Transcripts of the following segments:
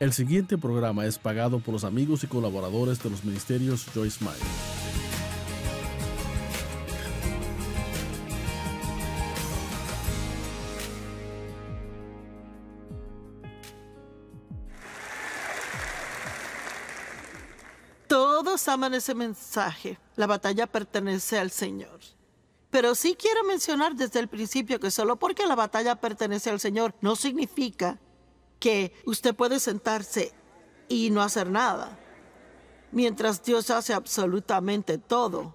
El siguiente programa es pagado por los amigos y colaboradores de los ministerios Joyce Meyer. Todos aman ese mensaje. La batalla pertenece al Señor. Pero sí quiero mencionar desde el principio que solo porque la batalla pertenece al Señor no significa que usted puede sentarse y no hacer nada, mientras Dios hace absolutamente todo.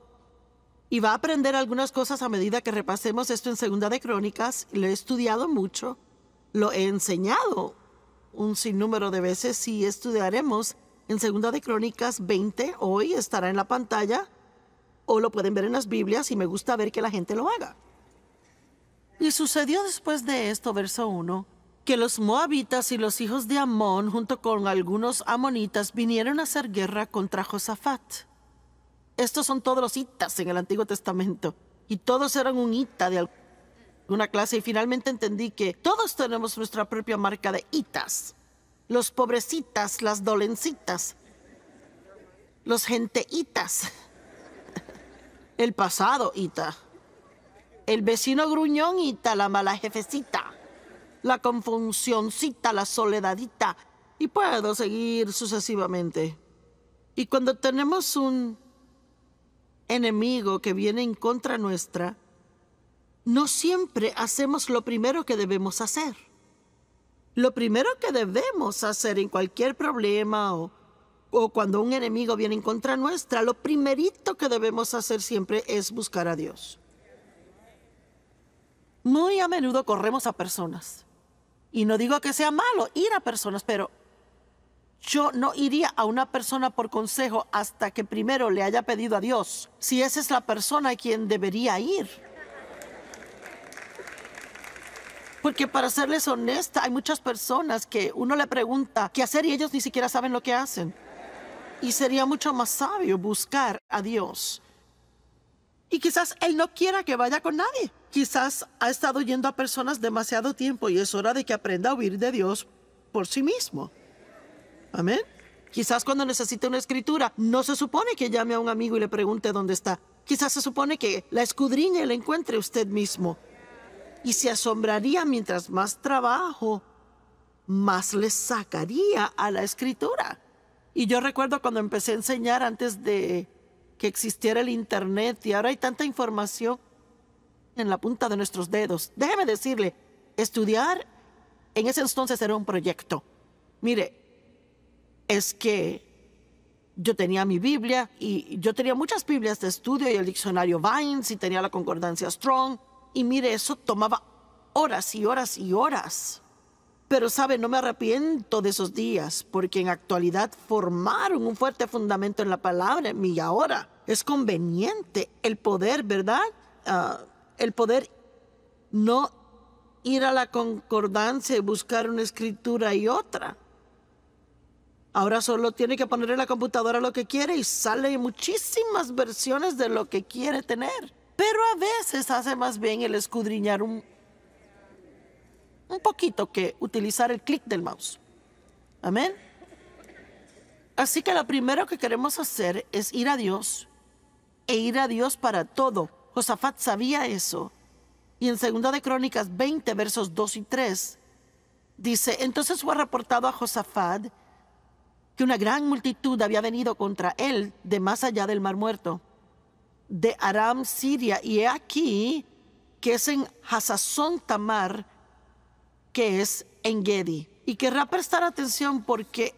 Y va a aprender algunas cosas a medida que repasemos esto en Segunda de Crónicas. Lo he estudiado mucho, lo he enseñado un sinnúmero de veces y estudiaremos en Segunda de Crónicas 20. Hoy estará en la pantalla o lo pueden ver en las Biblias y me gusta ver que la gente lo haga. Y sucedió después de esto, verso 1, que los moabitas y los hijos de Amón, junto con algunos amonitas, vinieron a hacer guerra contra Josafat. Estos son todos los Itas en el Antiguo Testamento, y todos eran un Ita de alguna clase, y finalmente entendí que todos tenemos nuestra propia marca de Itas. Los pobrecitas, las dolencitas, los genteitas, el pasado Ita. el vecino gruñón Ita, la mala jefecita la confuncioncita, la soledadita, y puedo seguir sucesivamente. Y cuando tenemos un enemigo que viene en contra nuestra, no siempre hacemos lo primero que debemos hacer. Lo primero que debemos hacer en cualquier problema o, o, cuando un enemigo viene en contra nuestra, lo primerito que debemos hacer siempre es buscar a Dios. Muy a menudo corremos a personas y no digo que sea malo ir a personas, pero yo no iría a una persona por consejo hasta que primero le haya pedido a Dios si esa es la persona a quien debería ir. Porque para serles honesta, hay muchas personas que uno le pregunta qué hacer y ellos ni siquiera saben lo que hacen. Y sería mucho más sabio buscar a Dios. Y quizás Él no quiera que vaya con nadie quizás ha estado yendo a personas demasiado tiempo y es hora de que aprenda a huir de Dios por sí mismo. Amén. Quizás cuando necesite una escritura, no se supone que llame a un amigo y le pregunte dónde está. Quizás se supone que la escudriñe y la encuentre usted mismo. Y se asombraría mientras más trabajo, más le sacaría a la escritura. Y yo recuerdo cuando empecé a enseñar antes de que existiera el Internet y ahora hay tanta información en la punta de nuestros dedos. Déjeme decirle, estudiar en ese entonces era un proyecto. Mire, es que yo tenía mi Biblia y yo tenía muchas Biblias de estudio y el diccionario Vines y tenía la concordancia Strong. Y mire, eso tomaba horas y horas y horas. Pero sabe, no me arrepiento de esos días porque en actualidad formaron un fuerte fundamento en la palabra en y ahora es conveniente el poder, ¿verdad? Ah, el poder no ir a la concordancia y buscar una escritura y otra. Ahora solo tiene que poner en la computadora lo que quiere y sale muchísimas versiones de lo que quiere tener. Pero a veces hace más bien el escudriñar un, un poquito que utilizar el clic del mouse. Amén. Así que lo primero que queremos hacer es ir a Dios e ir a Dios para todo Josafat sabía eso. Y en segunda de Crónicas 20, versos 2 y 3, dice, entonces fue reportado a Josafat que una gran multitud había venido contra él de más allá del Mar Muerto, de Aram, Siria, y he aquí que es en Hasazón Tamar, que es en Gedi. Y querrá prestar atención porque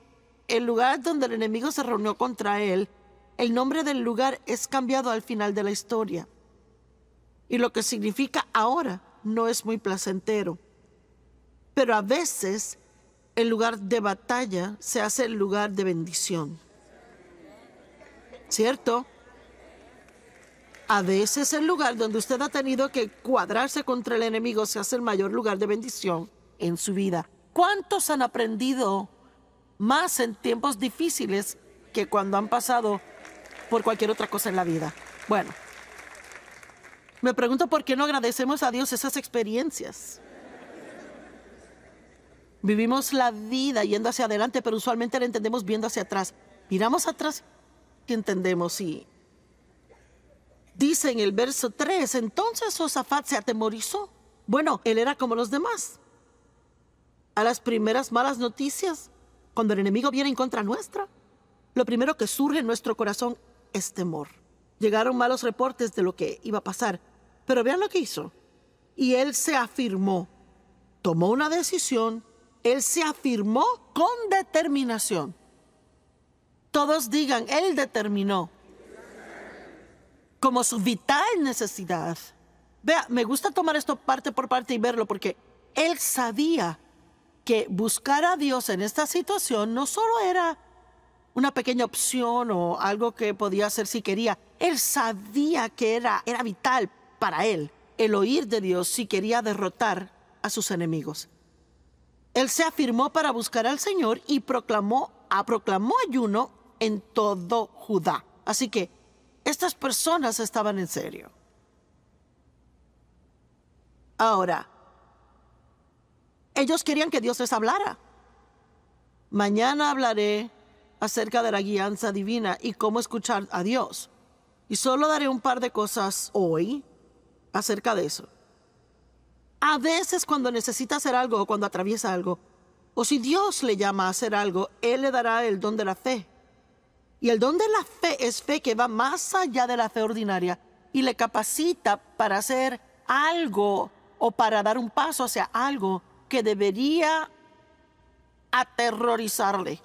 el lugar donde el enemigo se reunió contra él, el nombre del lugar es cambiado al final de la historia y lo que significa ahora no es muy placentero. Pero a veces el lugar de batalla se hace el lugar de bendición. ¿Cierto? A veces el lugar donde usted ha tenido que cuadrarse contra el enemigo se hace el mayor lugar de bendición en su vida. ¿Cuántos han aprendido más en tiempos difíciles que cuando han pasado por cualquier otra cosa en la vida? Bueno, me pregunto por qué no agradecemos a Dios esas experiencias. Vivimos la vida yendo hacia adelante, pero usualmente la entendemos viendo hacia atrás. Miramos atrás y entendemos. Y dice en el verso 3, entonces Josafat se atemorizó. Bueno, él era como los demás. A las primeras malas noticias, cuando el enemigo viene en contra nuestra, lo primero que surge en nuestro corazón es temor. Llegaron malos reportes de lo que iba a pasar pero vean lo que hizo. Y él se afirmó, tomó una decisión, él se afirmó con determinación. Todos digan, él determinó como su vital necesidad. Vea, me gusta tomar esto parte por parte y verlo porque él sabía que buscar a Dios en esta situación no solo era una pequeña opción o algo que podía hacer si quería. Él sabía que era, era vital para él el oír de Dios si quería derrotar a sus enemigos. Él se afirmó para buscar al Señor y proclamó, a ah, proclamó ayuno en todo Judá. Así que estas personas estaban en serio. Ahora, ellos querían que Dios les hablara. Mañana hablaré acerca de la guianza divina y cómo escuchar a Dios. Y solo daré un par de cosas hoy acerca de eso. A veces cuando necesita hacer algo o cuando atraviesa algo, o si Dios le llama a hacer algo, Él le dará el don de la fe. Y el don de la fe es fe que va más allá de la fe ordinaria y le capacita para hacer algo o para dar un paso hacia algo que debería aterrorizarle.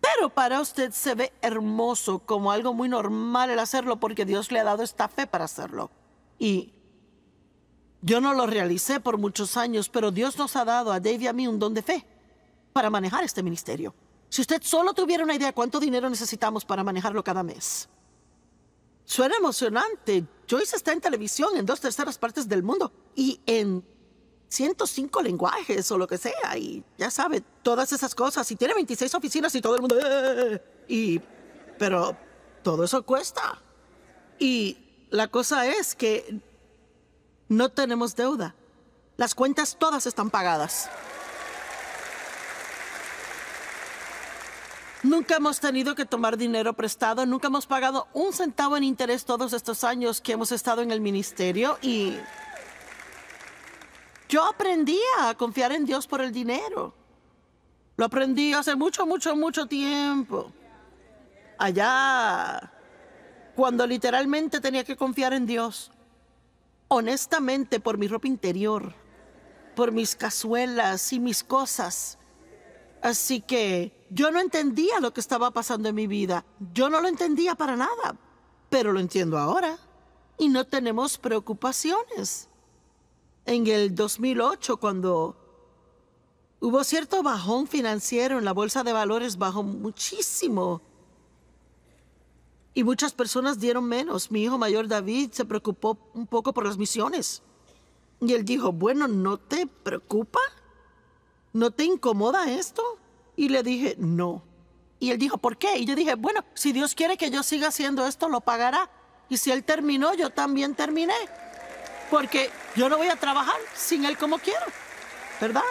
Pero para usted se ve hermoso, como algo muy normal el hacerlo porque Dios le ha dado esta fe para hacerlo. Y yo no lo realicé por muchos años, pero Dios nos ha dado a Dave y a mí un don de fe para manejar este ministerio. Si usted solo tuviera una idea de cuánto dinero necesitamos para manejarlo cada mes. Suena emocionante. Joyce está en televisión en dos terceras partes del mundo y en 105 lenguajes o lo que sea. Y ya sabe, todas esas cosas. Y tiene 26 oficinas y todo el mundo... Eh, eh, eh, y... Pero todo eso cuesta. Y la cosa es que no tenemos deuda. Las cuentas todas están pagadas. Nunca hemos tenido que tomar dinero prestado, nunca hemos pagado un centavo en interés todos estos años que hemos estado en el ministerio y yo aprendí a confiar en Dios por el dinero. Lo aprendí hace mucho, mucho, mucho tiempo. Allá cuando literalmente tenía que confiar en Dios. Honestamente, por mi ropa interior, por mis cazuelas y mis cosas. Así que yo no entendía lo que estaba pasando en mi vida. Yo no lo entendía para nada, pero lo entiendo ahora. Y no tenemos preocupaciones. En el 2008, cuando hubo cierto bajón financiero en la bolsa de valores, bajó muchísimo y muchas personas dieron menos. Mi hijo mayor David se preocupó un poco por las misiones. Y él dijo, bueno, ¿no te preocupa? ¿No te incomoda esto? Y le dije, no. Y él dijo, ¿por qué? Y yo dije, bueno, si Dios quiere que yo siga haciendo esto, lo pagará. Y si él terminó, yo también terminé. Porque yo no voy a trabajar sin él como quiero. ¿Verdad?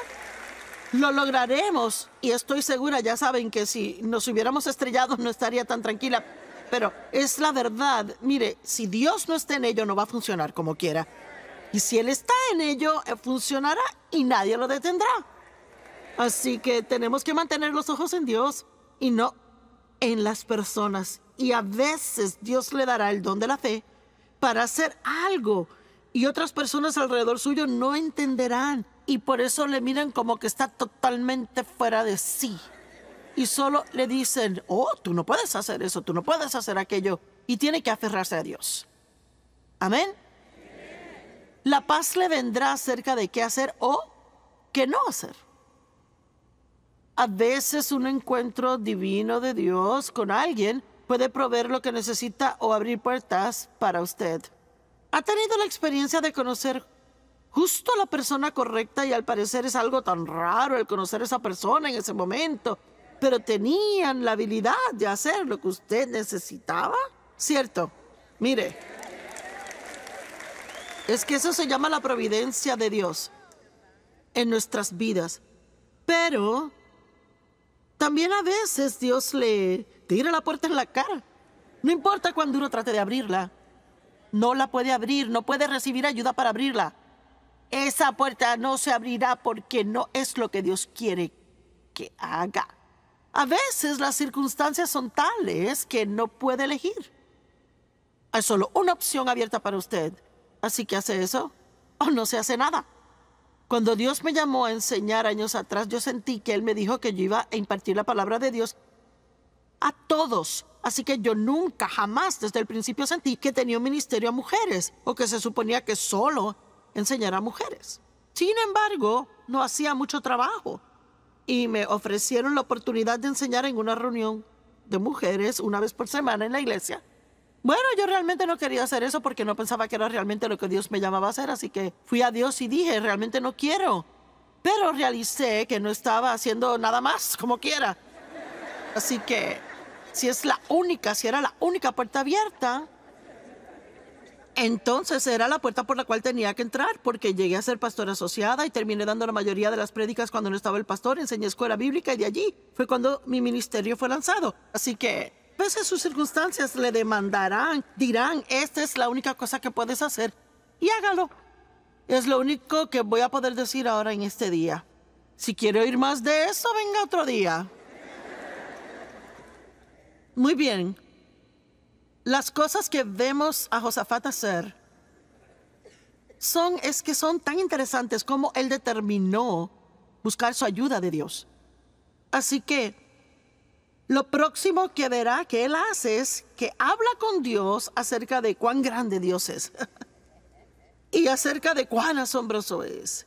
Lo lograremos. Y estoy segura, ya saben, que si nos hubiéramos estrellado no estaría tan tranquila. Pero es la verdad. Mire, si Dios no está en ello, no va a funcionar como quiera. Y si Él está en ello, eh, funcionará y nadie lo detendrá. Así que tenemos que mantener los ojos en Dios y no en las personas. Y a veces Dios le dará el don de la fe para hacer algo. Y otras personas alrededor suyo no entenderán. Y por eso le miran como que está totalmente fuera de sí y solo le dicen, oh, tú no puedes hacer eso, tú no puedes hacer aquello, y tiene que aferrarse a Dios. Amén. La paz le vendrá acerca de qué hacer o qué no hacer. A veces un encuentro divino de Dios con alguien puede proveer lo que necesita o abrir puertas para usted. ¿Ha tenido la experiencia de conocer justo a la persona correcta y al parecer es algo tan raro el conocer a esa persona en ese momento pero tenían la habilidad de hacer lo que usted necesitaba. ¿Cierto? Mire. Es que eso se llama la providencia de Dios en nuestras vidas. Pero también a veces Dios le tira la puerta en la cara. No importa cuán duro trate de abrirla. No la puede abrir, no puede recibir ayuda para abrirla. Esa puerta no se abrirá porque no es lo que Dios quiere que haga. A veces las circunstancias son tales que no puede elegir. Hay solo una opción abierta para usted. Así que hace eso o no se hace nada. Cuando Dios me llamó a enseñar años atrás, yo sentí que Él me dijo que yo iba a impartir la palabra de Dios a todos. Así que yo nunca, jamás desde el principio sentí que tenía un ministerio a mujeres o que se suponía que solo enseñara a mujeres. Sin embargo, no hacía mucho trabajo y me ofrecieron la oportunidad de enseñar en una reunión de mujeres una vez por semana en la iglesia. Bueno, yo realmente no quería hacer eso porque no pensaba que era realmente lo que Dios me llamaba a hacer, así que fui a Dios y dije, realmente no quiero. Pero realicé que no estaba haciendo nada más, como quiera. Así que si es la única, si era la única puerta abierta, entonces era la puerta por la cual tenía que entrar, porque llegué a ser pastora asociada y terminé dando la mayoría de las prédicas cuando no estaba el pastor, enseñé escuela bíblica y de allí fue cuando mi ministerio fue lanzado. Así que, pese a sus circunstancias, le demandarán, dirán, esta es la única cosa que puedes hacer y hágalo. Es lo único que voy a poder decir ahora en este día. Si quiere oír más de eso, venga otro día. Muy bien, las cosas que vemos a Josafat hacer son, es que son tan interesantes como él determinó buscar su ayuda de Dios. Así que lo próximo que verá que él hace es que habla con Dios acerca de cuán grande Dios es y acerca de cuán asombroso es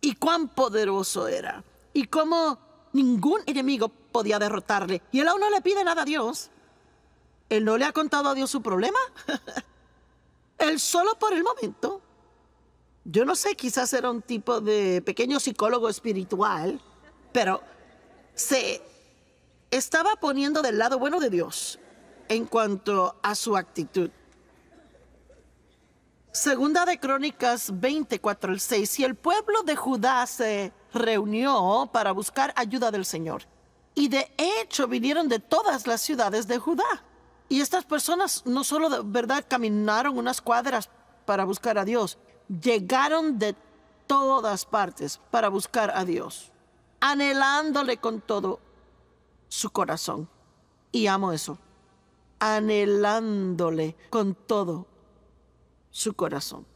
y cuán poderoso era y cómo ningún enemigo podía derrotarle. Y él aún no le pide nada a Dios. Él no le ha contado a Dios su problema. Él solo por el momento. Yo no sé, quizás era un tipo de pequeño psicólogo espiritual, pero se estaba poniendo del lado bueno de Dios en cuanto a su actitud. Segunda de Crónicas 24 al 6. Y el pueblo de Judá se reunió para buscar ayuda del Señor. Y de hecho vinieron de todas las ciudades de Judá. Y estas personas no solo de verdad caminaron unas cuadras para buscar a Dios, llegaron de todas partes para buscar a Dios, anhelándole con todo su corazón. Y amo eso, anhelándole con todo su corazón.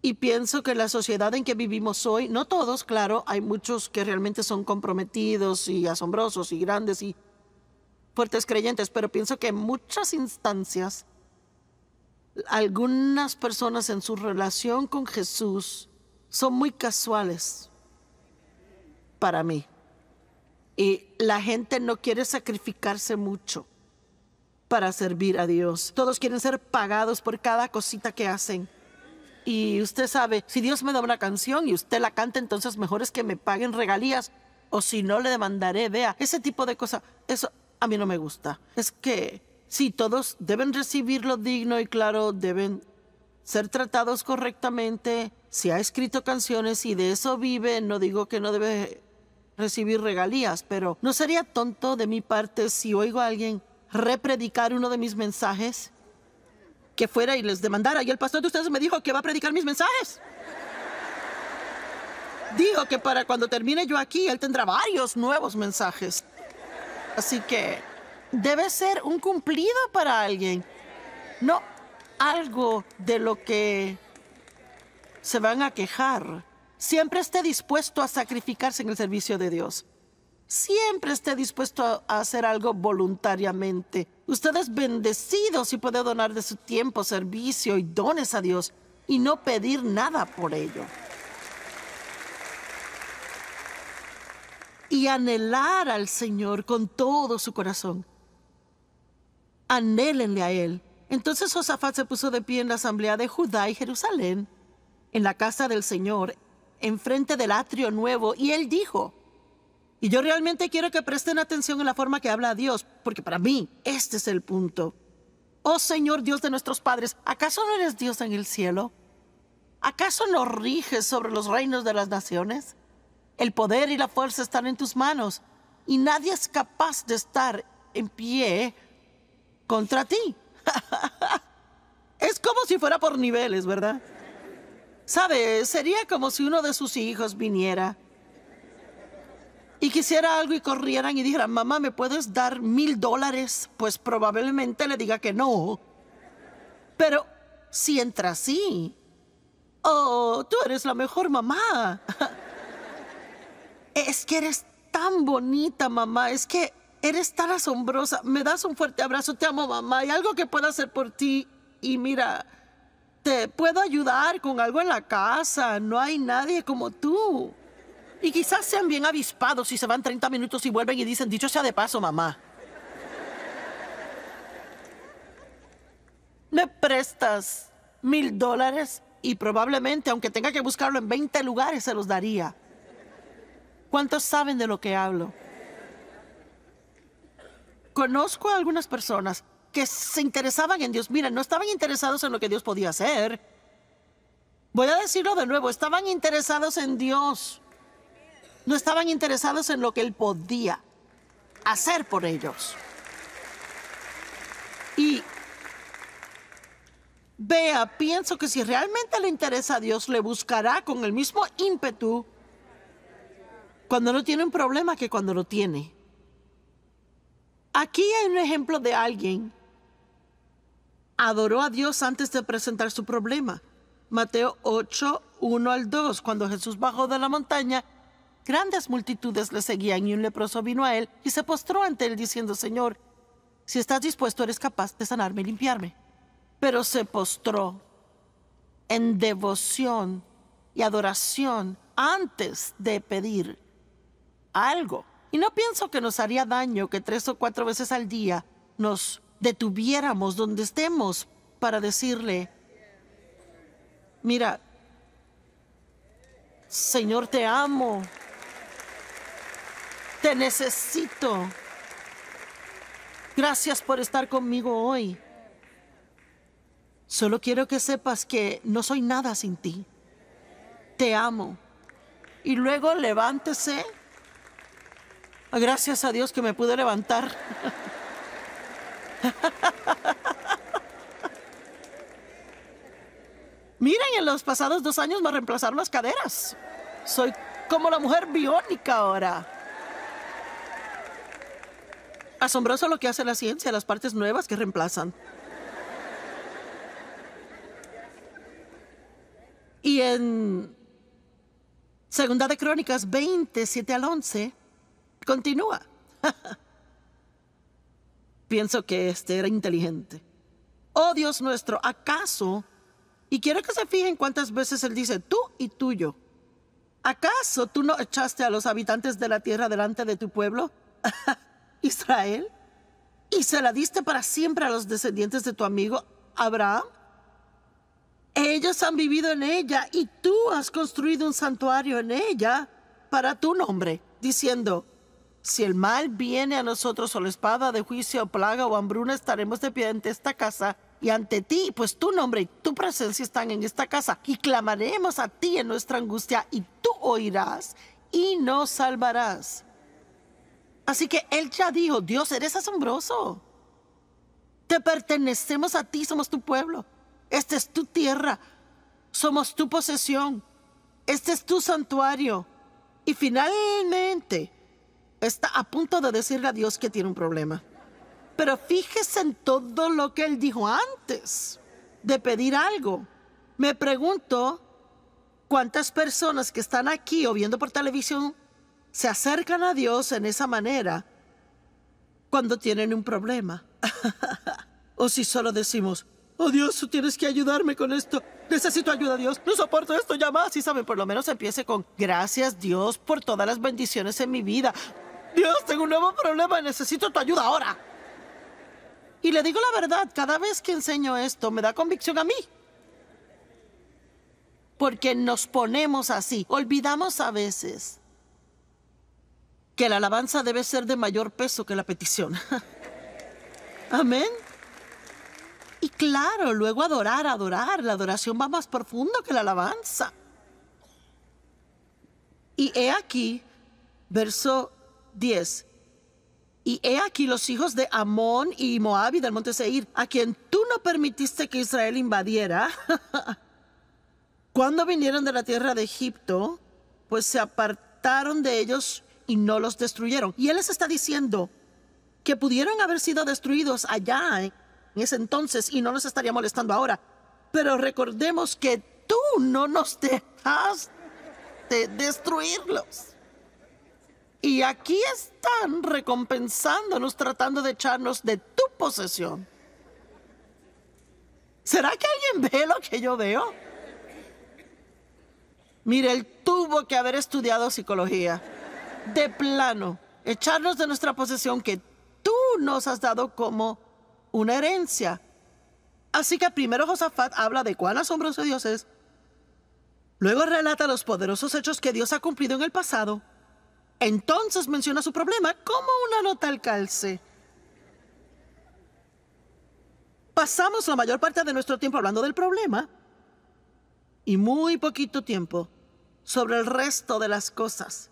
Y pienso que la sociedad en que vivimos hoy, no todos, claro, hay muchos que realmente son comprometidos y asombrosos y grandes y fuertes creyentes, pero pienso que en muchas instancias algunas personas en su relación con Jesús son muy casuales para mí. Y la gente no quiere sacrificarse mucho para servir a Dios. Todos quieren ser pagados por cada cosita que hacen. Y usted sabe, si Dios me da una canción y usted la canta, entonces mejor es que me paguen regalías o si no le demandaré, vea, ese tipo de cosas. Eso a mí no me gusta. Es que si todos deben recibir lo digno y claro, deben ser tratados correctamente. Si ha escrito canciones y de eso vive, no digo que no debe recibir regalías, pero ¿no sería tonto de mi parte si oigo a alguien repredicar uno de mis mensajes? Que fuera y les demandara, y el pastor de ustedes me dijo que va a predicar mis mensajes. Digo que para cuando termine yo aquí, él tendrá varios nuevos mensajes. Así que debe ser un cumplido para alguien. No algo de lo que se van a quejar. Siempre esté dispuesto a sacrificarse en el servicio de Dios. Siempre esté dispuesto a hacer algo voluntariamente. Usted es bendecido si puede donar de su tiempo, servicio y dones a Dios y no pedir nada por ello. y anhelar al Señor con todo su corazón. Anhélenle a Él. Entonces Josafat se puso de pie en la asamblea de Judá y Jerusalén, en la casa del Señor, enfrente del atrio nuevo, y él dijo, y yo realmente quiero que presten atención en la forma que habla Dios, porque para mí este es el punto. Oh Señor Dios de nuestros padres, ¿acaso no eres Dios en el cielo? ¿Acaso no riges sobre los reinos de las naciones? El poder y la fuerza están en tus manos y nadie es capaz de estar en pie contra ti. es como si fuera por niveles, ¿verdad? ¿Sabes? sería como si uno de sus hijos viniera y quisiera algo y corrieran y dijeran, mamá, ¿me puedes dar mil dólares? Pues probablemente le diga que no. Pero si entra así, oh, tú eres la mejor mamá. Es que eres tan bonita, mamá. Es que eres tan asombrosa. Me das un fuerte abrazo. Te amo, mamá. Hay algo que pueda hacer por ti. Y mira, te puedo ayudar con algo en la casa. No hay nadie como tú. Y quizás sean bien avispados si se van 30 minutos y vuelven y dicen, dicho sea de paso, mamá. Me prestas mil dólares y probablemente, aunque tenga que buscarlo en 20 lugares, se los daría. ¿Cuántos saben de lo que hablo? Conozco a algunas personas que se interesaban en Dios. Mira, no estaban interesados en lo que Dios podía hacer. Voy a decirlo de nuevo, estaban interesados en Dios. No estaban interesados en lo que Él podía hacer por ellos. Y vea, pienso que si realmente le interesa a Dios, le buscará con el mismo ímpetu cuando no tiene un problema que cuando lo tiene. Aquí hay un ejemplo de alguien. Adoró a Dios antes de presentar su problema. Mateo 8, 1 al 2. Cuando Jesús bajó de la montaña, grandes multitudes le seguían y un leproso vino a él y se postró ante él diciendo, Señor, si estás dispuesto eres capaz de sanarme y limpiarme. Pero se postró en devoción y adoración antes de pedir algo. Y no pienso que nos haría daño que tres o cuatro veces al día nos detuviéramos donde estemos para decirle, mira, Señor, te amo, te necesito, gracias por estar conmigo hoy. Solo quiero que sepas que no soy nada sin ti. Te amo. Y luego levántese Gracias a Dios que me pude levantar. Miren, en los pasados dos años me reemplazaron las caderas. Soy como la mujer biónica ahora. Asombroso lo que hace la ciencia, las partes nuevas que reemplazan. Y en Segunda de Crónicas 20, 7 al 11, Continúa. Pienso que este era inteligente. Oh Dios nuestro, ¿acaso? Y quiero que se fijen cuántas veces él dice tú y tuyo. ¿Acaso tú no echaste a los habitantes de la tierra delante de tu pueblo, Israel? ¿Y se la diste para siempre a los descendientes de tu amigo Abraham? Ellos han vivido en ella y tú has construido un santuario en ella para tu nombre, diciendo, si el mal viene a nosotros o la espada de juicio, o plaga o hambruna, estaremos de pie ante esta casa y ante ti, pues tu nombre y tu presencia están en esta casa. Y clamaremos a ti en nuestra angustia y tú oirás y nos salvarás. Así que él ya dijo, Dios, eres asombroso. Te pertenecemos a ti, somos tu pueblo. Esta es tu tierra, somos tu posesión. Este es tu santuario. Y finalmente, está a punto de decirle a Dios que tiene un problema. Pero fíjese en todo lo que él dijo antes de pedir algo. Me pregunto cuántas personas que están aquí o viendo por televisión se acercan a Dios en esa manera cuando tienen un problema. o si solo decimos, oh Dios, tú tienes que ayudarme con esto. Necesito ayuda, Dios. No soporto esto ya más. Y saben, por lo menos empiece con, gracias Dios por todas las bendiciones en mi vida. Dios, tengo un nuevo problema, necesito tu ayuda ahora. Y le digo la verdad, cada vez que enseño esto me da convicción a mí. Porque nos ponemos así, olvidamos a veces que la alabanza debe ser de mayor peso que la petición. Amén. Y claro, luego adorar, adorar. La adoración va más profundo que la alabanza. Y he aquí, verso 10. Y he aquí los hijos de Amón y Moab y del monte Seir, a quien tú no permitiste que Israel invadiera, cuando vinieron de la tierra de Egipto, pues se apartaron de ellos y no los destruyeron. Y él les está diciendo que pudieron haber sido destruidos allá en ese entonces y no nos estaría molestando ahora. Pero recordemos que tú no nos dejaste destruirlos. Y aquí están recompensándonos tratando de echarnos de tu posesión. ¿Será que alguien ve lo que yo veo? Mire, él tuvo que haber estudiado psicología. De plano, echarnos de nuestra posesión que tú nos has dado como una herencia. Así que primero Josafat habla de cuán asombroso Dios es. Luego relata los poderosos hechos que Dios ha cumplido en el pasado. Entonces menciona su problema como una nota al calce. Pasamos la mayor parte de nuestro tiempo hablando del problema y muy poquito tiempo sobre el resto de las cosas.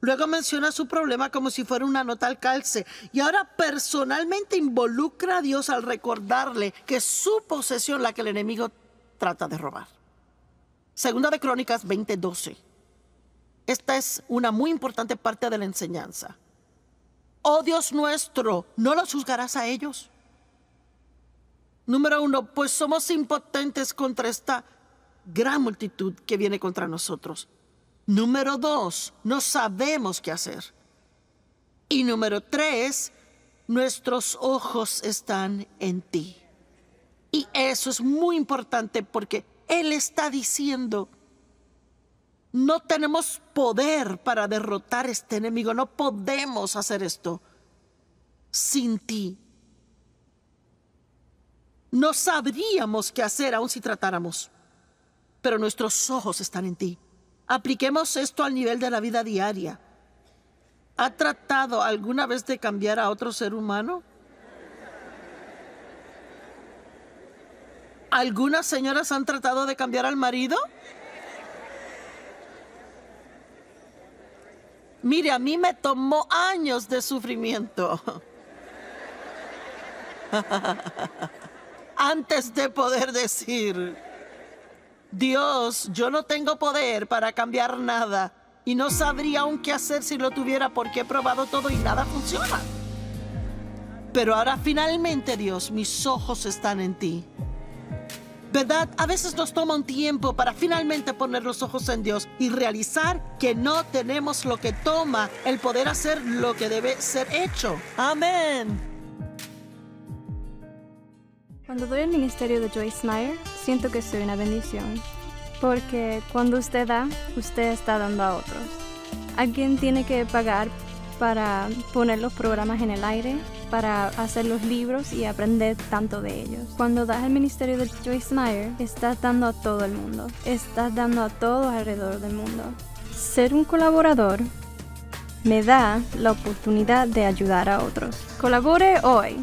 Luego menciona su problema como si fuera una nota al calce y ahora personalmente involucra a Dios al recordarle que es su posesión la que el enemigo trata de robar. Segunda de Crónicas 20:12. Esta es una muy importante parte de la enseñanza. Oh Dios nuestro, ¿no los juzgarás a ellos? Número uno, pues somos impotentes contra esta gran multitud que viene contra nosotros. Número dos, no sabemos qué hacer. Y número tres, nuestros ojos están en ti. Y eso es muy importante porque Él está diciendo, no tenemos poder para derrotar a este enemigo. No podemos hacer esto sin ti. No sabríamos qué hacer aun si tratáramos. Pero nuestros ojos están en ti. Apliquemos esto al nivel de la vida diaria. ¿Ha tratado alguna vez de cambiar a otro ser humano? ¿Algunas señoras han tratado de cambiar al marido? Mire, a mí me tomó años de sufrimiento. Antes de poder decir, Dios, yo no tengo poder para cambiar nada y no sabría aún qué hacer si lo tuviera porque he probado todo y nada funciona. Pero ahora finalmente, Dios, mis ojos están en ti. ¿Verdad? A veces nos toma un tiempo para finalmente poner los ojos en Dios y realizar que no tenemos lo que toma el poder hacer lo que debe ser hecho. Amén. Cuando doy el ministerio de Joyce Meyer, siento que soy una bendición, porque cuando usted da, usted está dando a otros. Alguien tiene que pagar para poner los programas en el aire para hacer los libros y aprender tanto de ellos. Cuando das el ministerio de Joyce Meyer, estás dando a todo el mundo, estás dando a todo alrededor del mundo. Ser un colaborador me da la oportunidad de ayudar a otros. Colabore hoy.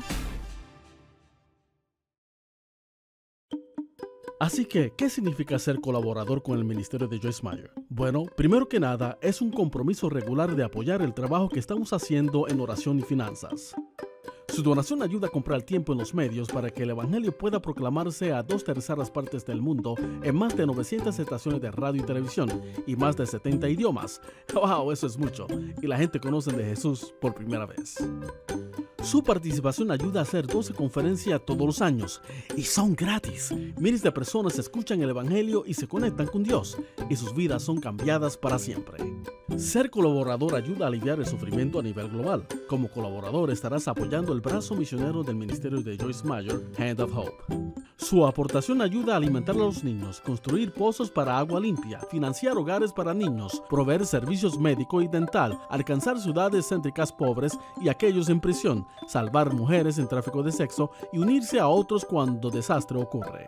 Así que, ¿qué significa ser colaborador con el ministerio de Joyce Meyer? Bueno, primero que nada, es un compromiso regular de apoyar el trabajo que estamos haciendo en oración y finanzas. Su donación ayuda a comprar tiempo en los medios para que el Evangelio pueda proclamarse a dos terceras partes del mundo en más de 900 estaciones de radio y televisión y más de 70 idiomas. ¡Wow! Eso es mucho. Y la gente conoce de Jesús por primera vez. Su participación ayuda a hacer 12 conferencias todos los años y son gratis. Miles de personas escuchan el Evangelio y se conectan con Dios y sus vidas son cambiadas para siempre. Ser colaborador ayuda a aliviar el sufrimiento a nivel global. Como colaborador estarás apoyando brazo misionero del ministerio de Joyce Meyer, Hand of Hope. Su aportación ayuda a alimentar a los niños, construir pozos para agua limpia, financiar hogares para niños, proveer servicios médico y dental, alcanzar ciudades céntricas pobres y aquellos en prisión, salvar mujeres en tráfico de sexo y unirse a otros cuando desastre ocurre.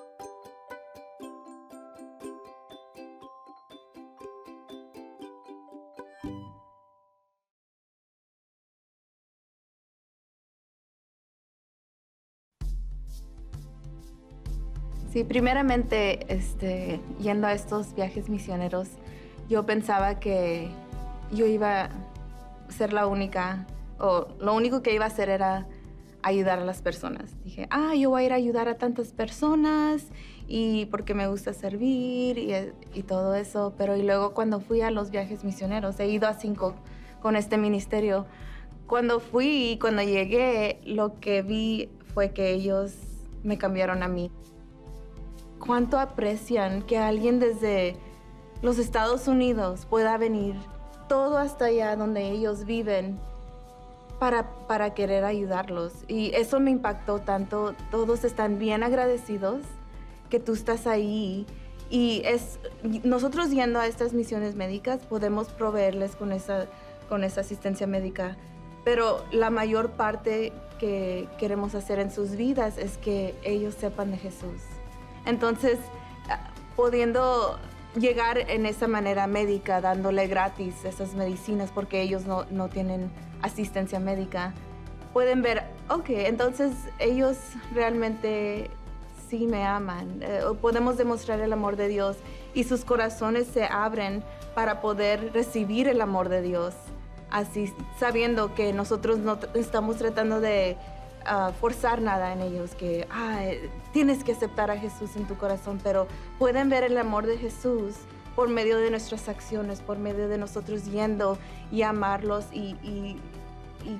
Sí, primeramente, este, yendo a estos viajes misioneros, yo pensaba que yo iba a ser la única, o lo único que iba a hacer era ayudar a las personas. Dije, ah, yo voy a ir a ayudar a tantas personas y porque me gusta servir y, y todo eso. Pero y luego cuando fui a los viajes misioneros, he ido a cinco con este ministerio. Cuando fui y cuando llegué, lo que vi fue que ellos me cambiaron a mí cuánto aprecian que alguien desde los Estados Unidos pueda venir todo hasta allá donde ellos viven para, querer ayudarlos. Y eso me impactó tanto. Todos están bien agradecidos que tú estás ahí. Y es, nosotros yendo a estas misiones médicas podemos proveerles con esa, con esa asistencia médica. Pero la mayor parte que queremos hacer en sus vidas es que ellos sepan de Jesús. Entonces, ah, pudiendo llegar en esa manera médica, dándole gratis esas medicinas porque ellos no, tienen asistencia médica, pueden ver, ok, entonces ellos realmente sí me aman. Eh, podemos demostrar el amor de Dios y sus corazones se abren para poder recibir el amor de Dios. Así, sabiendo que nosotros no estamos tratando de forzar nada en ellos, que tienes que aceptar a Jesús en tu corazón, pero pueden ver el amor de Jesús por medio de nuestras acciones, por medio de nosotros yendo y amarlos y,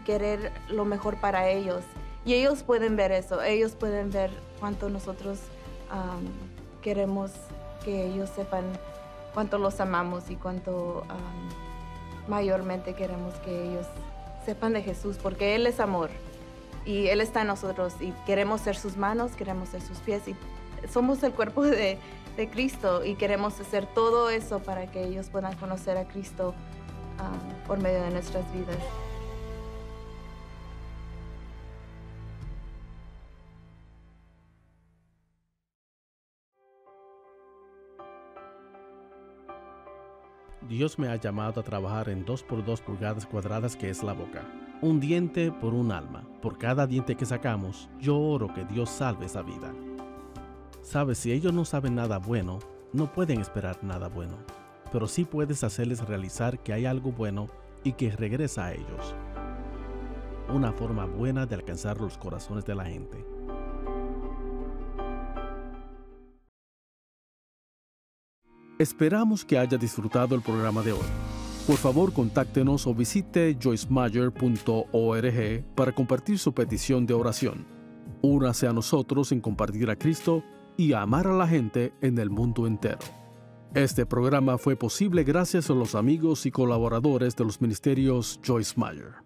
querer lo mejor para ellos. Y ellos pueden ver eso, ellos pueden ver cuánto nosotros queremos que ellos sepan cuánto los amamos y cuánto mayormente queremos que ellos sepan de Jesús, porque Él es amor y Él está en nosotros y queremos ser sus manos, queremos ser sus pies y somos el cuerpo de, Cristo y queremos hacer todo eso para que ellos puedan conocer a Cristo ah, por medio de nuestras vidas. Dios me ha llamado a trabajar en 2 por 2 pulgadas cuadradas que es la boca un diente por un alma. Por cada diente que sacamos, yo oro que Dios salve esa vida. Sabes, si ellos no saben nada bueno, no pueden esperar nada bueno, pero sí puedes hacerles realizar que hay algo bueno y que regresa a ellos. Una forma buena de alcanzar los corazones de la gente. Esperamos que haya disfrutado el programa de hoy. Por favor, contáctenos o visite joysmayer.org para compartir su petición de oración. Únase a nosotros en compartir a Cristo y amar a la gente en el mundo entero. Este programa fue posible gracias a los amigos y colaboradores de los ministerios Joyce Meyer.